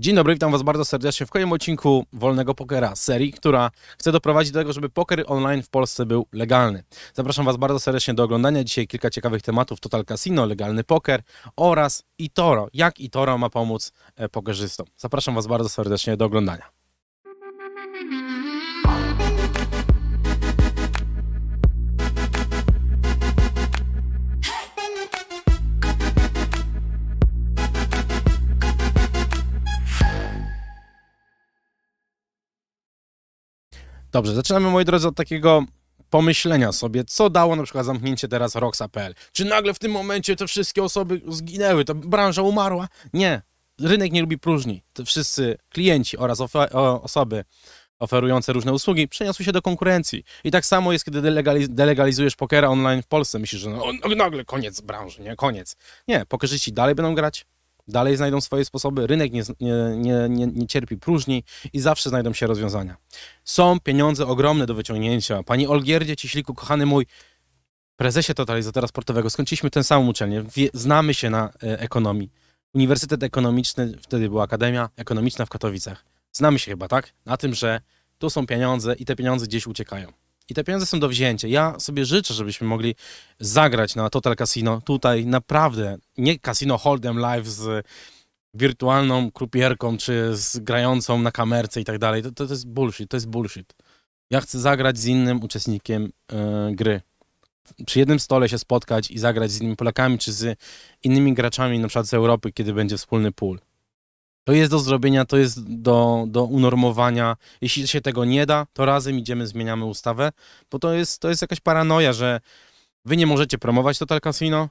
Dzień dobry, witam Was bardzo serdecznie w kolejnym odcinku Wolnego Pokera, serii, która chce doprowadzić do tego, żeby poker online w Polsce był legalny. Zapraszam Was bardzo serdecznie do oglądania. Dzisiaj kilka ciekawych tematów, Total Casino, legalny poker oraz eToro. Jak eToro ma pomóc e, pokerzystom? Zapraszam Was bardzo serdecznie do oglądania. Dobrze, zaczynamy moi drodzy od takiego pomyślenia sobie, co dało na przykład zamknięcie teraz Roxa.pl. Czy nagle w tym momencie te wszystkie osoby zginęły, To branża umarła? Nie. Rynek nie lubi próżni. Te wszyscy klienci oraz osoby oferujące różne usługi przeniosły się do konkurencji. I tak samo jest, kiedy delegaliz delegalizujesz pokera online w Polsce. Myślisz, że no, nagle koniec branży, nie? Koniec. Nie, pokerzyści dalej będą grać, dalej znajdą swoje sposoby, rynek nie, nie, nie, nie, cierpi próżni i zawsze znajdą się rozwiązania. Są pieniądze ogromne do wyciągnięcia. Pani Olgierdzie Ciśliku, kochany mój prezesie totalizatora sportowego, skończyliśmy tę samą uczelnię, znamy się na e, ekonomii. Uniwersytet Ekonomiczny, wtedy była Akademia Ekonomiczna w Katowicach. Znamy się chyba, tak? Na tym, że tu są pieniądze i te pieniądze gdzieś uciekają. I te pieniądze są do wzięcia. Ja sobie życzę, żebyśmy mogli zagrać na Total Casino tutaj naprawdę, nie Casino Hold'em Live z wirtualną krupierką, czy z grającą na kamerce i tak dalej. To, to, to jest bullshit, to jest bullshit. Ja chcę zagrać z innym uczestnikiem yy, gry. Przy jednym stole się spotkać i zagrać z innymi Polakami, czy z innymi graczami, na przykład z Europy, kiedy będzie wspólny pool. To jest do zrobienia, to jest do, do unormowania. Jeśli się tego nie da, to razem idziemy, zmieniamy ustawę, bo to jest, to jest jakaś paranoia, że wy nie możecie promować Total Casino,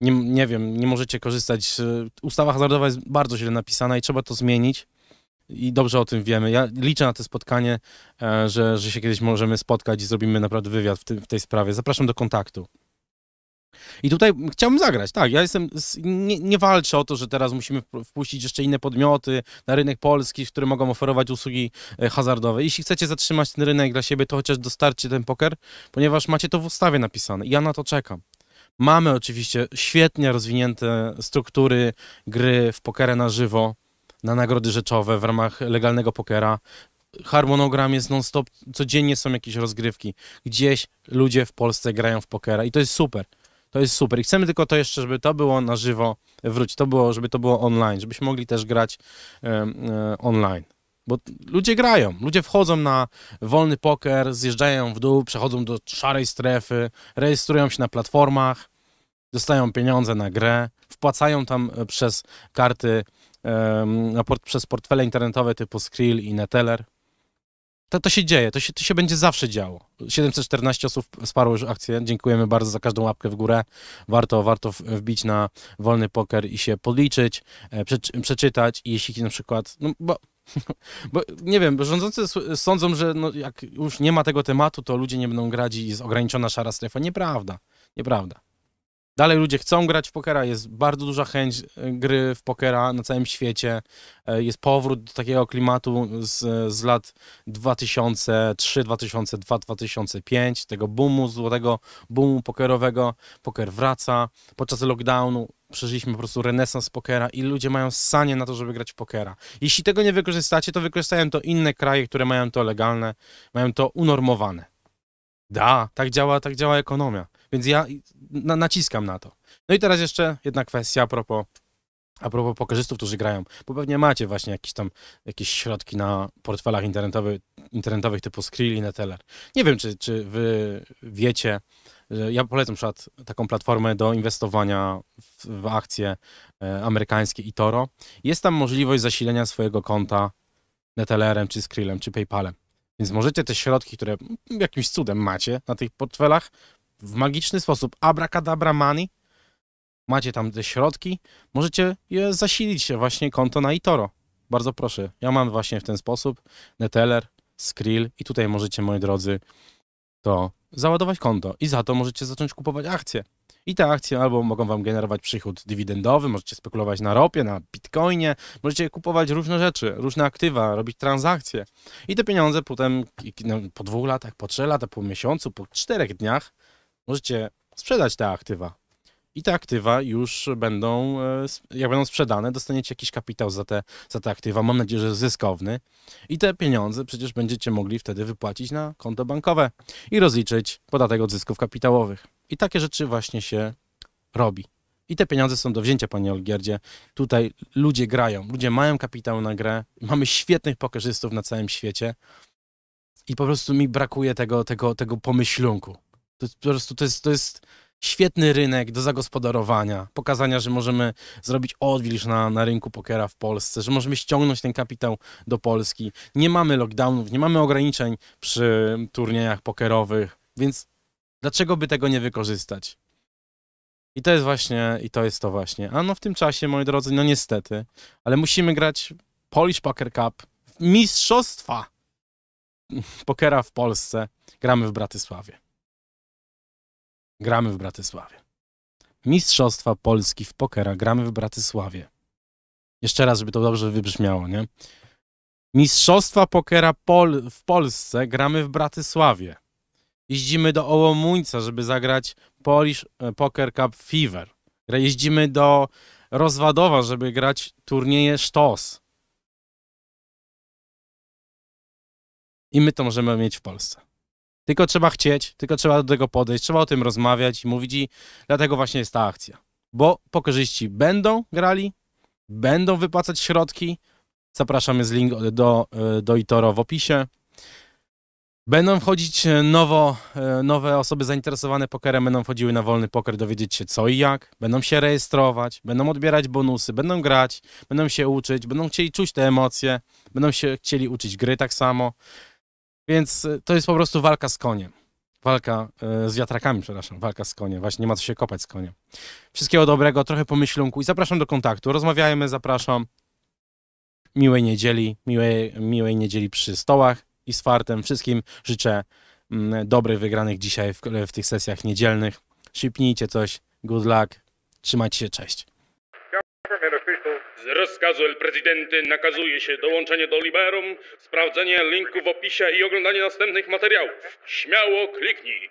nie, nie wiem, nie możecie korzystać. Ustawa hazardowa jest bardzo źle napisana i trzeba to zmienić. I dobrze o tym wiemy. Ja liczę na to spotkanie, e, że, że się kiedyś możemy spotkać i zrobimy naprawdę wywiad w, w tej sprawie. Zapraszam do kontaktu. I tutaj chciałbym zagrać, tak, ja jestem, nie, nie walczę o to, że teraz musimy wpuścić jeszcze inne podmioty na rynek polski, które mogą oferować usługi e, hazardowe. Jeśli chcecie zatrzymać ten rynek dla siebie, to chociaż dostarcie ten poker, ponieważ macie to w ustawie napisane. Ja na to czekam. Mamy oczywiście świetnie rozwinięte struktury gry w pokerę na żywo, na nagrody rzeczowe w ramach legalnego pokera. Harmonogram jest non-stop, codziennie są jakieś rozgrywki. Gdzieś ludzie w Polsce grają w pokera i to jest super to jest super. I chcemy tylko to jeszcze, żeby to było na żywo, wróć, to było, żeby to było online, żebyśmy mogli też grać e, e, online. Bo ludzie grają, ludzie wchodzą na wolny poker, zjeżdżają w dół, przechodzą do szarej strefy, rejestrują się na platformach, dostają pieniądze na grę, wpłacają tam e, przez karty, e, przez portfele internetowe typu Skrill i Neteller. To, to się dzieje, to się, to się będzie zawsze działo. 714 osób wsparło już akcję. Dziękujemy bardzo za każdą łapkę w górę. Warto, warto wbić na wolny poker i się podliczyć, e, przeczytać. I jeśli na przykład, no bo bo nie wiem, rządzący sądzą, że no, jak już nie ma tego tematu, to ludzie nie będą grać i jest ograniczona szara strefa. Nieprawda, nieprawda. Dalej ludzie chcą grać w pokera, jest bardzo duża chęć e, gry w pokera na całym świecie. E, jest powrót do takiego klimatu z, z lat 2003, 2002, 2005, tego boomu, złotego boomu pokerowego. Poker wraca. Podczas lockdownu przeżyliśmy po prostu renesans pokera i ludzie mają sanie na to, żeby grać w pokera. Jeśli tego nie wykorzystacie, to wykorzystają to inne kraje, które mają to legalne, mają to unormowane. Da, tak działa, tak działa ekonomia. Więc ja na, naciskam na to. No i teraz jeszcze jedna kwestia a propos, a propos pokerzystów, którzy grają, bo pewnie macie właśnie jakieś tam jakieś środki na portfelach internetowych, internetowych typu Skrill i Neteller. Nie wiem, czy, czy wy wiecie, ja polecam przykład taką platformę do inwestowania w, w akcje e, amerykańskie i Toro. Jest tam możliwość zasilenia swojego konta Netellerem, czy Skrillem, czy PayPalem. Więc możecie te środki, które jakimś cudem macie na tych portfelach, w magiczny sposób abracadabra money, macie tam te środki, możecie je zasilić się właśnie konto na eToro. Bardzo proszę. Ja mam właśnie w ten sposób Neteller, Skrill i tutaj możecie, moi drodzy, to załadować konto i za to możecie zacząć kupować akcje. I te akcje albo mogą wam generować przychód dywidendowy, możecie spekulować na ropie, na bitcoinie, możecie kupować różne rzeczy, różne aktywa, robić transakcje. I te pieniądze potem no, po dwóch latach, po trzech latach, po miesiącu, po czterech dniach możecie sprzedać te aktywa. I te aktywa już będą, e, jak będą sprzedane, dostaniecie jakiś kapitał za te, za te aktywa, mam nadzieję, że zyskowny. I te pieniądze przecież będziecie mogli wtedy wypłacić na konto bankowe i rozliczyć podatek od zysków kapitałowych. I takie rzeczy właśnie się robi. I te pieniądze są do wzięcia, panie Olgierdzie. Tutaj ludzie grają, ludzie mają kapitał na grę, mamy świetnych pokerzystów na całym świecie i po prostu mi brakuje tego, tego, tego pomyślunku. To po prostu to jest, to jest świetny rynek do zagospodarowania, pokazania, że możemy zrobić odwilż na, na rynku pokera w Polsce, że możemy ściągnąć ten kapitał do Polski. Nie mamy lockdownów, nie mamy ograniczeń przy turniejach pokerowych, więc dlaczego by tego nie wykorzystać? I to jest właśnie, i to jest to właśnie. A no w tym czasie, moi drodzy, no niestety, ale musimy grać Polish Poker Cup, mistrzostwa pokera w Polsce. Gramy w Bratysławie gramy w Bratysławie. Mistrzostwa Polski w pokera gramy w Bratysławie. Jeszcze raz, żeby to dobrze wybrzmiało, nie? Mistrzostwa pokera pol w Polsce gramy w Bratysławie. Jeździmy do Ołomuńca, żeby zagrać Polish e, Poker Cup Fever. Jeździmy do Rozwadowa, żeby grać turnieje Sztos. I my to możemy mieć w Polsce. Tylko trzeba chcieć, tylko trzeba do tego podejść, trzeba o tym rozmawiać i mówić i dlatego właśnie jest ta akcja. Bo pokerzyści będą grali, będą wypłacać środki. Zapraszam, jest link do, do Itoro w opisie. Będą wchodzić e, nowo, e, nowe osoby zainteresowane pokerem, będą wchodziły na wolny poker, dowiedzieć się co i jak, będą się rejestrować, będą odbierać bonusy, będą grać, będą się uczyć, będą chcieli czuć te emocje, będą się chcieli uczyć gry tak samo. Więc e, to jest po prostu walka z koniem. Walka e, z wiatrakami, przepraszam, walka z koniem. Właśnie nie ma co się kopać z koniem. Wszystkiego dobrego, trochę pomyślunku i zapraszam do kontaktu. Rozmawiajmy, zapraszam. Miłej niedzieli, miłej, miłej niedzieli przy stołach i z fartem. Wszystkim życzę mm, dobrych wygranych dzisiaj w, w tych sesjach niedzielnych. Szybnijcie coś. Good luck. Trzymajcie się. Cześć. Z rozkazu El Prezydenty nakazuje się dołączenie do Liberum, sprawdzenie linku w opisie i oglądanie następnych materiałów. Śmiało kliknij!